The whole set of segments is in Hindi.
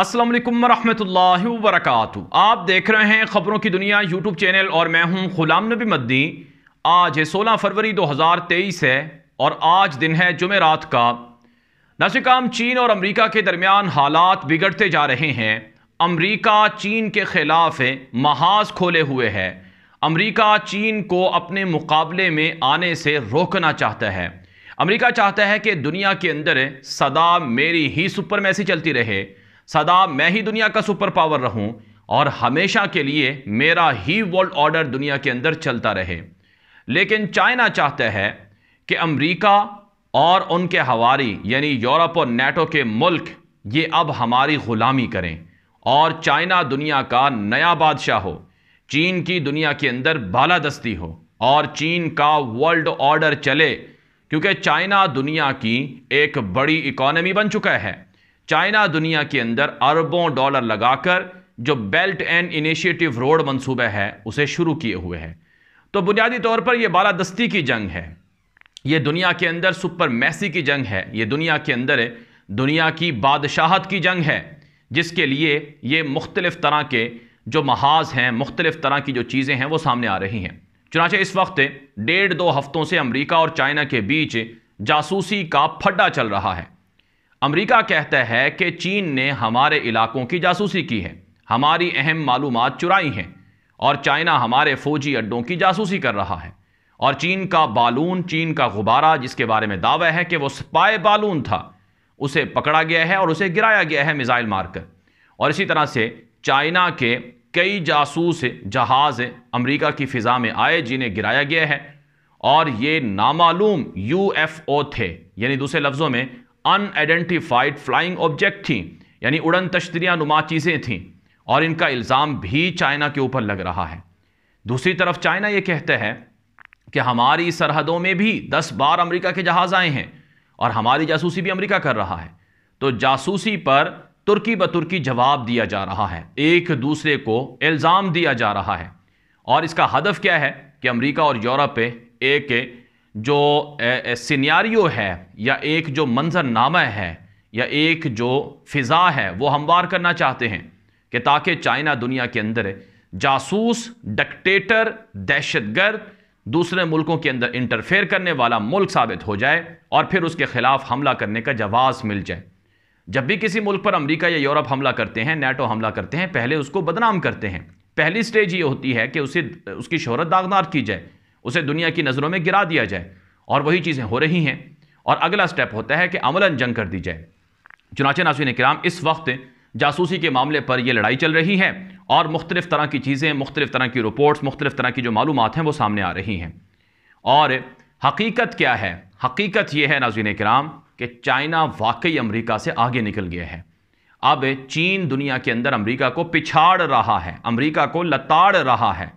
असलम वरहमल वरक आप देख रहे हैं ख़बरों की दुनिया यूट्यूब चैनल और मैं हूं गुलाम नबी मद्दी आज है 16 फरवरी 2023 है और आज दिन है जुमेरात का नशिकाम चीन और अमेरिका के दरमियान हालात बिगड़ते जा रहे हैं अमेरिका चीन के ख़िलाफ़ महाज खोले हुए है अमेरिका चीन को अपने मुकाबले में आने से रोकना चाहता है अमेरिका चाहता है कि दुनिया के अंदर सदा मेरी ही सुपर मैसी चलती रहे सदा मैं ही दुनिया का सुपर पावर रहूं और हमेशा के लिए मेरा ही वर्ल्ड ऑर्डर दुनिया के अंदर चलता रहे लेकिन चाइना चाहता है कि अमेरिका और उनके हवारी यानी यूरोप और नेटो के मुल्क ये अब हमारी ग़ुलामी करें और चाइना दुनिया का नया बादशाह हो चीन की दुनिया के अंदर बालादस्ती हो और चीन का वर्ल्ड ऑर्डर चले क्योंकि चाइना दुनिया की एक बड़ी इकॉनमी बन चुका है चाइना दुनिया के अंदर अरबों डॉलर लगाकर जो बेल्ट एंड इनिशिएटिव रोड मंसूबा है उसे शुरू किए हुए हैं तो बुनियादी तौर पर यह बालादस्ती की जंग है ये दुनिया के अंदर सुपर मैसी की जंग है ये दुनिया के अंदर दुनिया की बादशाहत की जंग है जिसके लिए ये मुख्तलिफ़ तरह के जो महाज हैं मुख्तलिफ़ तरह की जो चीज़ें हैं वो सामने आ रही हैं चुनाचे इस वक्त डेढ़ दो हफ्तों से अमरीका और चाइना के बीच जासूसी का फड्डा चल रहा है अमेरिका कहता है कि चीन ने हमारे इलाकों की जासूसी की है हमारी अहम मालूम चुराई हैं और चाइना हमारे फौजी अड्डों की जासूसी कर रहा है और चीन का बालून चीन का गुब्बारा जिसके बारे में दावा है कि वो स्पाई बालून था उसे पकड़ा गया है और उसे गिराया गया है मिज़ाइल मारकर और इसी तरह से चाइना के कई जासूस जहाज़ अमेरिका की फ़िज़ा में आए जिन्हें गिराया गया है और ये नामालूम यू थे यानी दूसरे लफ्ज़ों में अनआइडेंटिफाइड फ्लाइंग ऑब्जेक्ट थी यानी उड़न तश्तरियाँ नुमा चीज़ें थीं और इनका इल्ज़ाम भी चाइना के ऊपर लग रहा है दूसरी तरफ चाइना ये कहते हैं कि हमारी सरहदों में भी दस बार अमेरिका के जहाज़ आए हैं और हमारी जासूसी भी अमेरिका कर रहा है तो जासूसी पर तुर्की बतुर्की जवाब दिया जा रहा है एक दूसरे को इल्ज़ाम दिया जा रहा है और इसका हदफ क्या है कि अमरीका और यूरोप पे एक जो सिनारियो है या एक जो मंजरनामा है या एक जो फ़िज़ा है वो हमवार करना चाहते हैं कि ताकि चाइना दुनिया के अंदर जासूस डक्टेटर दहशतगर्द दूसरे मुल्कों के अंदर इंटरफेयर करने वाला मुल्क साबित हो जाए और फिर उसके ख़िलाफ़ हमला करने का जवाब मिल जाए जब भी किसी मुल्क पर अमेरिका या यूरोप हमला करते हैं नेटो हमला करते हैं पहले उसको बदनाम करते हैं पहली स्टेज ये होती है कि उसे उसकी शहरत दागदार की जाए उसे दुनिया की नज़रों में गिरा दिया जाए और वही चीज़ें हो रही हैं और अगला स्टेप होता है कि अमलन जंग कर दी जाए चुनाचे नासिन कराम इस वक्त जासूसी के मामले पर यह लड़ाई चल रही है और मुख्तलिफ़ तरह की चीज़ें मुख्तलिफ़ तरह की रिपोर्ट्स मुख्तलिफ़ तरह की जो मालूम हैं वो सामने आ रही हैं और हकीकत क्या है हकीकत यह है नाजिन कराम कि चाइना वाकई अमरीका से आगे निकल गया है अब चीन दुनिया के अंदर अमरीका को पिछाड़ रहा है अमरीका को लताड़ रहा है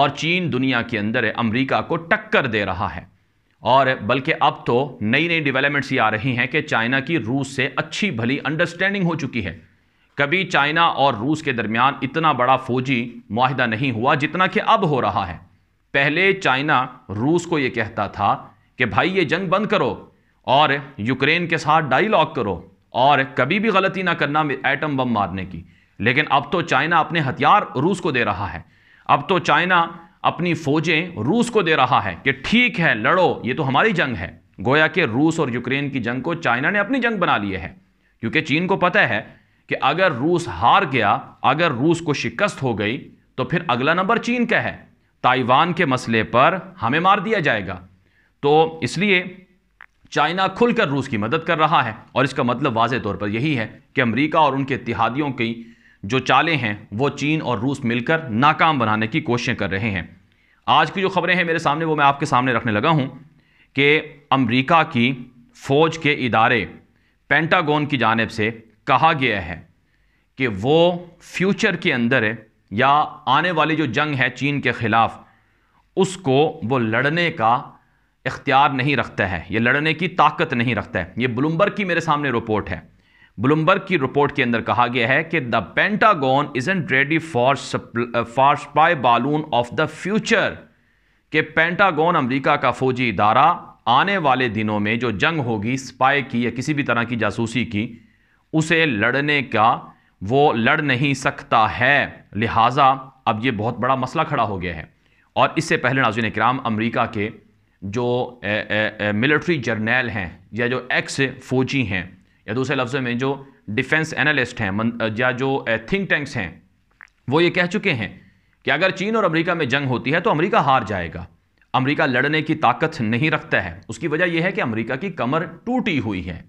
और चीन दुनिया के अंदर अमरीका को टक्कर दे रहा है और बल्कि अब तो नई नई डेवलपमेंट्स ये आ रही हैं कि चाइना की रूस से अच्छी भली अंडरस्टैंडिंग हो चुकी है कभी चाइना और रूस के दरमियान इतना बड़ा फौजी माहिदा नहीं हुआ जितना कि अब हो रहा है पहले चाइना रूस को ये कहता था कि भाई ये जंग बंद करो और यूक्रेन के साथ डायलॉग करो और कभी भी गलती ना करना एटम बम मारने की लेकिन अब तो चाइना अपने हथियार रूस को दे रहा है अब तो चाइना अपनी फौजें रूस को दे रहा है कि ठीक है लड़ो ये तो हमारी जंग है गोया कि रूस और यूक्रेन की जंग को चाइना ने अपनी जंग बना लिए है क्योंकि चीन को पता है कि अगर रूस हार गया अगर रूस को शिकस्त हो गई तो फिर अगला नंबर चीन का है ताइवान के मसले पर हमें मार दिया जाएगा तो इसलिए चाइना खुलकर रूस की मदद कर रहा है और इसका मतलब वाज तौर पर यही है कि अमेरिका और उनके इतिहादियों की जो चालें हैं वो चीन और रूस मिलकर नाकाम बनाने की कोशिशें कर रहे हैं आज की जो खबरें हैं मेरे सामने वो मैं आपके सामने रखने लगा हूँ कि अमरीका की फ़ौज के इदारे पेंटागोन की जानब से कहा गया है कि वो फ्यूचर के अंदर या आने वाली जो जंग है चीन के ख़िलाफ़ उसको वो लड़ने का इख्तियार नहीं रखता है ये लड़ने की ताकत नहीं रखता है ये ब्लूमबर्ग की मेरे सामने रिपोर्ट है ब्लूमबर्ग की रिपोर्ट के अंदर कहा गया है कि the Pentagon is isn't ready for for spy balloon of the future कि पेंटागोन अमेरिका का फौजी इदारा आने वाले दिनों में जो जंग होगी स्पाई की या किसी भी तरह की जासूसी की उसे लड़ने का वो लड़ नहीं सकता है लिहाजा अब ये बहुत बड़ा मसला खड़ा हो गया है और इससे पहले नाजुन कराम अमरीका के जो मिलट्री मिलिट्री जर्नैल हैं या जो एक्स फौजी हैं या दूसरे लफ्ज़ में जो डिफेंस एनालिस्ट हैं या जो थिंक टैंक्स हैं वो ये कह चुके हैं कि अगर चीन और अमेरिका में जंग होती है तो अमेरिका हार जाएगा अमेरिका लड़ने की ताकत नहीं रखता है उसकी वजह यह है कि अमेरिका की कमर टूटी हुई है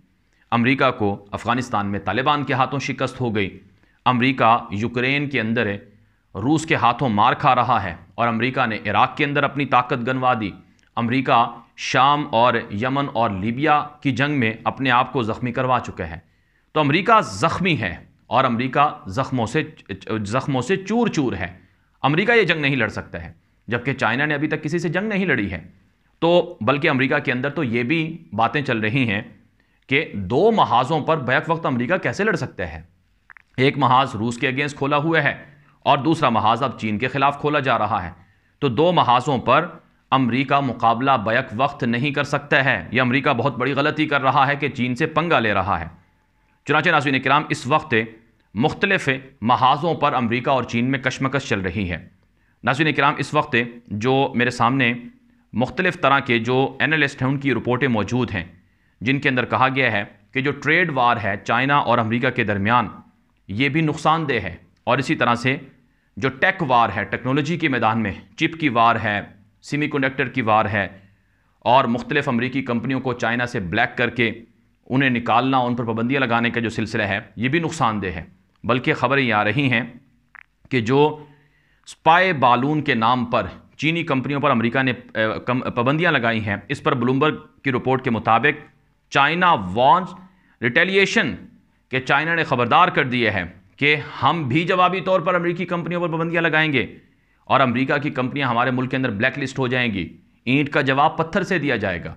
अमेरिका को अफ़गानिस्तान में तालिबान के हाथों शिकस्त हो गई अमेरिका यूक्रेन के अंदर रूस के हाथों मार खा रहा है और अमेरिका ने इराक के अंदर अपनी ताकत गनवा दी अमेरिका शाम और यमन और लीबिया की जंग में अपने आप को ज़ख्मी करवा चुके हैं तो अमेरिका ज़ख्मी है और अमेरिका ज़ख्मों से ज़ख्मों से चूर चूर है अमेरिका ये जंग नहीं लड़ सकता है जबकि चाइना ने अभी तक किसी से जंग नहीं लड़ी है तो बल्कि अमरीका के अंदर तो ये भी बातें चल रही हैं कि दो महाजों पर बैक वक्त अमरीका कैसे लड़ सकता है एक महाज रूस के अगेंस्ट खोला हुआ है और दूसरा महाज अब चीन के खिलाफ खोला जा रहा है तो दो महाजों पर अमरीका मुकाबला बैक वक्त नहीं कर सकता है यह अमरीका बहुत बड़ी गलती कर रहा है कि चीन से पंगा ले रहा है चुनाच नाजीन कराम इस वक्त मुख्तलफ़ महाजों पर अमरीका और चीन में कशमकश चल रही है नाजीन कराम इस वक्त जो मेरे सामने मुख्तलिफ़ तरह के जो एनालिस्ट हैं उनकी रिपोर्टें मौजूद हैं जिनके अंदर कहा गया है कि जो ट्रेड वार है चाइना और अमरीका के दरमियान ये भी नुकसानदेह है और इसी तरह से जो टेक वार है टेक्नोलॉजी के मैदान में चिप की वार है सेमीकंडक्टर की वार है और मुख्तलिफ अमरीकी कंपनियों को चाइना से ब्लैक करके उन्हें निकालना उन पर पाबंदियाँ लगाने का जो सिलसिला है ये भी नुकसानदेह है बल्कि ख़बरें ये आ रही हैं कि जो स्पाई बालून के नाम पर चीनी कंपनियों पर अमेरिका ने पाबंदियां लगाई हैं इस पर ब्लूमबर्ग की रिपोर्ट के मुताबिक चाइना वॉन्स रिटेलिएशन के चाइना ने खबरदार कर दिया है कि हम भी जवाबी तौर पर अमेरिकी कंपनियों पर पाबंदियां लगाएंगे और अमेरिका की कंपनियां हमारे मुल्क के अंदर ब्लैक लिस्ट हो जाएंगी ईंट का जवाब पत्थर से दिया जाएगा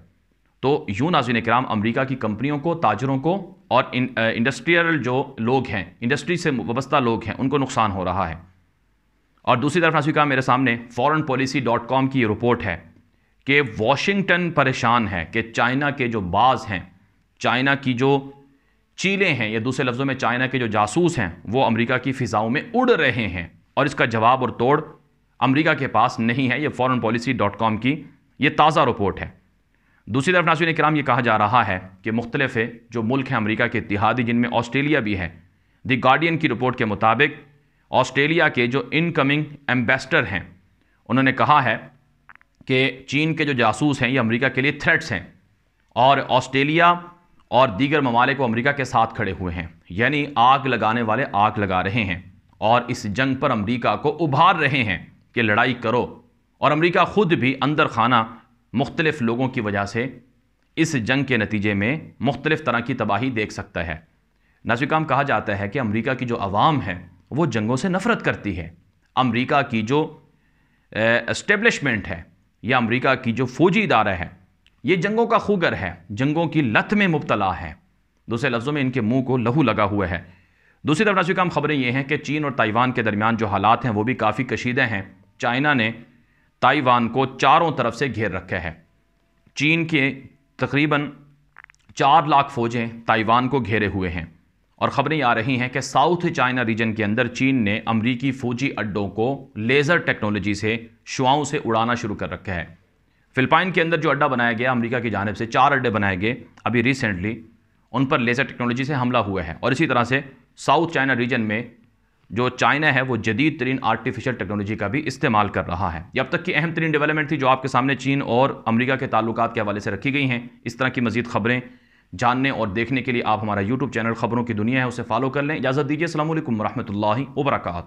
तो यूं नाजिन कराम अमरीका की कंपनियों को ताजरों को और इंडस्ट्रियल जो लोग हैं इंडस्ट्री से वस्ता लोग हैं उनको नुकसान हो रहा है और दूसरी तरफ नाजिका मेरे सामने फॉरन पॉलिसी डॉट कॉम की रिपोर्ट है कि वॉशिंगटन परेशान है कि चाइना के जो बाज हैं चाइना की जो चीलें हैं या दूसरे लफ्ज़ों में चाइना के जो जासूस हैं वो अमेरिका की फ़िज़ाओं में उड़ रहे हैं और इसका जवाब और तोड़ अमेरिका के पास नहीं है ये फॉरन पॉलिसी डॉट कॉम की ये ताज़ा रिपोर्ट है दूसरी तरफ नासिन कराम यह कहा जा रहा है कि मुख्तलिफ है जो मुल्क हैं अमरीका के इतिहादी जिनमें ऑस्ट्रेलिया भी है द गार्डियन की रिपोर्ट के मुताबिक ऑस्ट्रेलिया के जो इनकमिंग एम्बेसडर हैं उन्होंने कहा है कि चीन के जो जासूस हैं ये अमरीका के लिए थ्रेट्स हैं और ऑस्ट्रेलिया और दीगर ममालिक अमरीका के साथ खड़े हुए हैं यानी आग लगाने वाले आग लगा रहे हैं और इस जंग पर अमरीका को उभार रहे हैं कि लड़ाई करो और अमेरिका ख़ुद भी अंदर खाना मुख्तलिफ़ लोगों की वजह से इस जंग के नतीजे में मुख्तलिफ़ तरह की तबाही देख सकता है नाजिकाम कहा जाता है कि अमरीका की जो आवाम है वो जंगों से नफ़रत करती है अमरीका की जो इस्टेब्लिशमेंट है या अमरीका की जो फ़ौजी इदारा है ये जंगों का खूगर है जंगों की लत में मुबतला है दूसरे लफ्ज़ों में इनके मुंह को लहू लगा हुआ है दूसरी तरफ नाजिकाम खबरें ये हैं कि चीन और ताइवान के दरमियान जो हालात हैं वो भी काफ़ी कशीदे हैं चाइना ने ताइवान को चारों तरफ से घेर रखा है चीन के तकरीबन चार लाख फ़ौजें ताइवान को घेरे हुए हैं और ख़बरें आ रही हैं कि साउथ चाइना रीजन के अंदर चीन ने अमरीकी फ़ौजी अड्डों को लेज़र टेक्नोलॉजी से शुआओं से उड़ाना शुरू कर रखा है फ़िलिपाइन के अंदर जो अड्डा बनाया गया अमेरिका की जानब से चार अड्डे बनाए गए अभी रिसेंटली उन पर लेज़र टेक्नोलॉजी से हमला हुआ है और इसी तरह से साउथ चाइना रीजन में जो चाइना है वो जदीद तरीन आर्टिफिशियल टेक्नोलॉजी का भी इस्तेमाल कर रहा है जब अब तक की अहम तरीन डेवलपमेंट थी जो आपके सामने चीन और अमरीका के ताल्लुक के हवाले से रखी गई हैं इस तरह की मजीद खबरें जानने और देखने के लिए आप हमारा यूट्यूब चैनल खबरों की दुनिया है उसे फॉलो कर लें इजाज़त दीजिए असल वरहमल वर्का